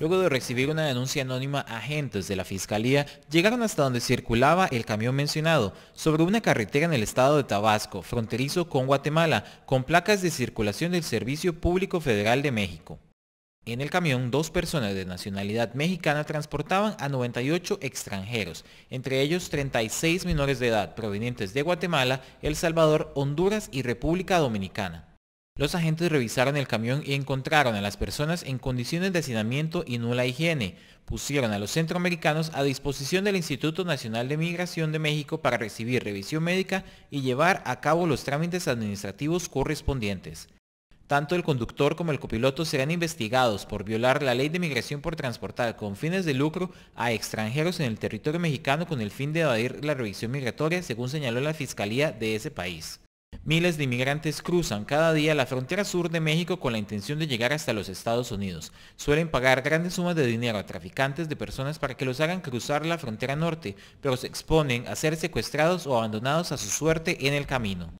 Luego de recibir una denuncia anónima, agentes de la Fiscalía llegaron hasta donde circulaba el camión mencionado, sobre una carretera en el estado de Tabasco, fronterizo con Guatemala, con placas de circulación del Servicio Público Federal de México. En el camión, dos personas de nacionalidad mexicana transportaban a 98 extranjeros, entre ellos 36 menores de edad provenientes de Guatemala, El Salvador, Honduras y República Dominicana. Los agentes revisaron el camión y encontraron a las personas en condiciones de hacinamiento y nula higiene. Pusieron a los centroamericanos a disposición del Instituto Nacional de Migración de México para recibir revisión médica y llevar a cabo los trámites administrativos correspondientes. Tanto el conductor como el copiloto serán investigados por violar la ley de migración por transportar con fines de lucro a extranjeros en el territorio mexicano con el fin de evadir la revisión migratoria, según señaló la Fiscalía de ese país. Miles de inmigrantes cruzan cada día la frontera sur de México con la intención de llegar hasta los Estados Unidos. Suelen pagar grandes sumas de dinero a traficantes de personas para que los hagan cruzar la frontera norte, pero se exponen a ser secuestrados o abandonados a su suerte en el camino.